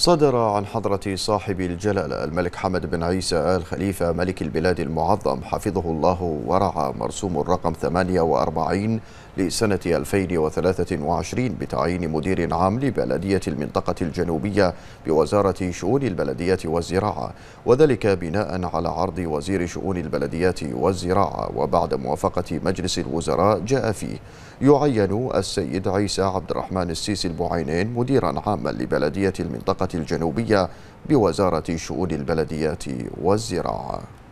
صدر عن حضرة صاحب الجلالة الملك حمد بن عيسى آل خليفة ملك البلاد المعظم حفظه الله ورعى مرسوم الرقم 48 لسنة 2023 بتعيين مدير عام لبلدية المنطقة الجنوبية بوزارة شؤون البلديات والزراعة وذلك بناء على عرض وزير شؤون البلديات والزراعة وبعد موافقة مجلس الوزراء جاء فيه يعين السيد عيسى عبد الرحمن السيسي البعينين مديرا عاما لبلدية المنطقة الجنوبية بوزارة شؤون البلديات والزراعة